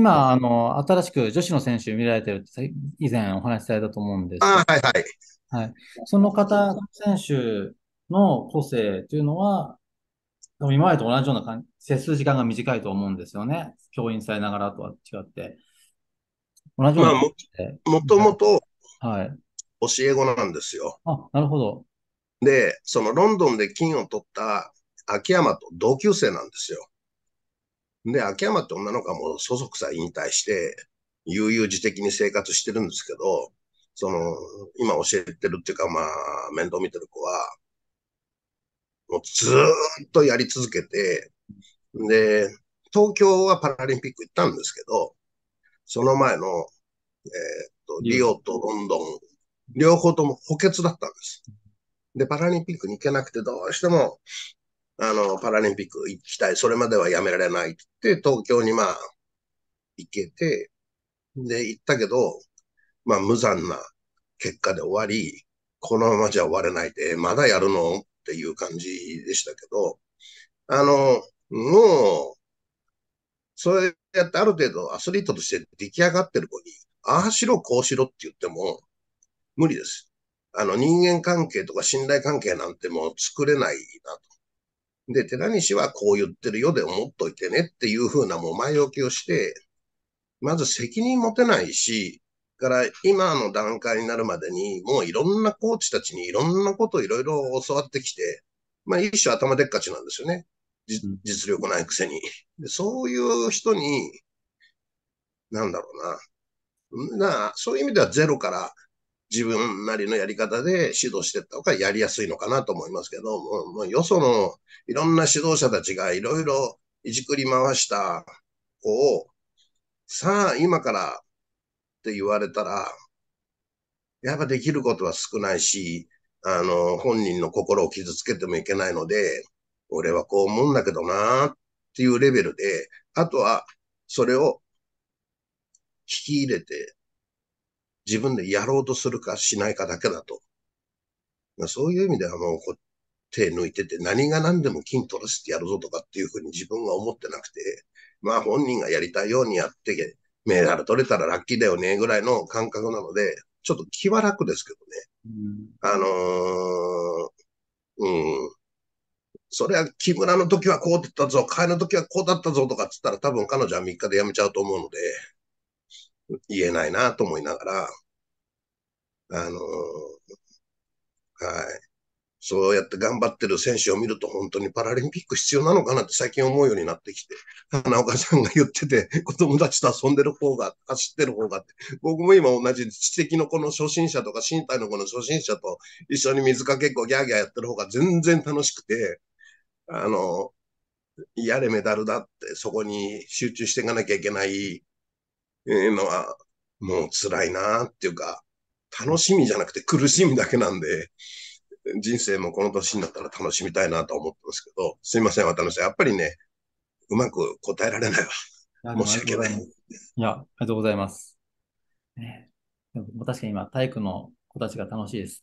今、あの、新しく女子の選手見られてるって以前お話しされたと思うんです。あはいはい。はい。その方、選手の個性というのは、でも今までと同じような感じ、接する時間が短いと思うんですよね。教員されながらとは違って。同じようなももともと、はい。教え子なんですよ。あ、なるほど。で、そのロンドンで金を取った秋山と同級生なんですよ。で、秋山って女の子はもうそそくさ引退して、悠々自適に生活してるんですけど、その、今教えてるっていうか、まあ、面倒見てる子は、もうずーっとやり続けて、で、東京はパラリンピック行ったんですけど、その前の、えー、っと、リオとロンドン、両方とも補欠だったんです。で、パラリンピックに行けなくて、どうしてもあの、パラリンピック行きたい。それまではやめられないって、東京にまあ、行けて、で、行ったけど、まあ、無残な結果で終わり、このままじゃ終われないで、まだやるのっていう感じでしたけど、あの、もう、それやってある程度アスリートとして出来上がってる子に、ああしろ、こうしろって言っても、無理です。あの、人間関係とか信頼関係なんてもう作れないなと。で、寺西はこう言ってるよで思っといてねっていうふうなもう前置きをして、まず責任持てないし、から今の段階になるまでに、もういろんなコーチたちにいろんなこといろいろ教わってきて、まあ一種頭でっかちなんですよね。実力ないくせに。でそういう人に、なんだろうな。なそういう意味ではゼロから自分なりのやり方で指導していった方がやりやすいのかなと思いますけど、もうもうよそのいろんな指導者たちがいろいろいじくり回した子を、さあ今からって言われたら、やっぱできることは少ないし、あの、本人の心を傷つけてもいけないので、俺はこう思うんだけどなっていうレベルで、あとはそれを引き入れて自分でやろうとするかしないかだけだと。まあ、そういう意味ではもうこう手抜いてて何が何でも金取らせてやるぞとかっていうふうに自分は思ってなくて、まあ本人がやりたいようにやって、メダル取れたらラッキーだよねぐらいの感覚なので、ちょっと気は楽ですけどね。あのー、うん。それは木村の時はこうだったぞ、会の時はこうだったぞとかっつったら多分彼女は3日で辞めちゃうと思うので、言えないなと思いながら、あのー、はい。そうやって頑張ってる選手を見ると本当にパラリンピック必要なのかなって最近思うようになってきて、花岡さんが言ってて、子供たちと遊んでる方が、走ってる方がって、僕も今同じ知的の子の初心者とか身体の子の初心者と一緒に水かけっこギャーギャーやってる方が全然楽しくて、あの、やれメダルだってそこに集中していかなきゃいけないいうのは、もう辛いなっていうか、楽しみじゃなくて苦しみだけなんで、人生もこの年になったら楽しみたいなと思ってますけど、すいません、渡辺さん。やっぱりね、うまく答えられないわ。申し訳ない。いや、ありがとうございます。でも確かに今、体育の子たちが楽しいです。